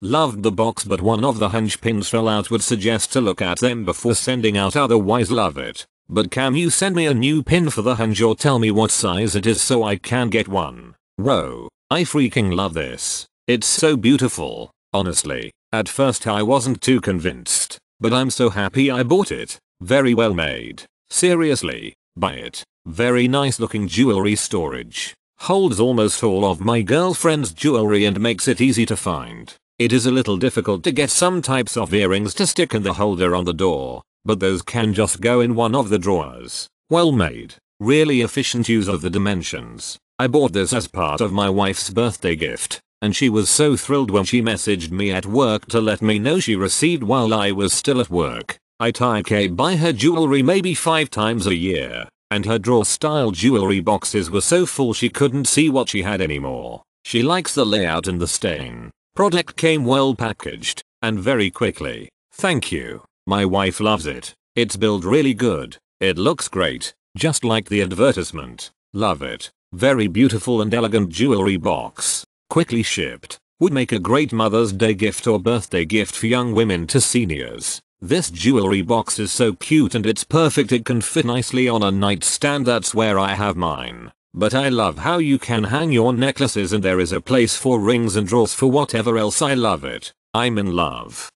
Loved the box but one of the hunch pins fell out would suggest to look at them before sending out otherwise love it. But can you send me a new pin for the hunch or tell me what size it is so I can get one? Whoa, I freaking love this. It's so beautiful. Honestly, at first I wasn't too convinced, but I'm so happy I bought it. Very well made. Seriously, buy it. Very nice looking jewelry storage. Holds almost all of my girlfriend's jewelry and makes it easy to find. It is a little difficult to get some types of earrings to stick in the holder on the door, but those can just go in one of the drawers. Well made. Really efficient use of the dimensions. I bought this as part of my wife's birthday gift, and she was so thrilled when she messaged me at work to let me know she received while I was still at work. I type buy her jewelry maybe 5 times a year, and her drawer style jewelry boxes were so full she couldn't see what she had anymore. She likes the layout and the stain. Product came well packaged, and very quickly. Thank you. My wife loves it. It's built really good. It looks great, just like the advertisement. Love it. Very beautiful and elegant jewelry box. Quickly shipped. Would make a great Mother's Day gift or birthday gift for young women to seniors. This jewelry box is so cute and it's perfect it can fit nicely on a nightstand that's where I have mine. But I love how you can hang your necklaces and there is a place for rings and drawers for whatever else I love it. I'm in love.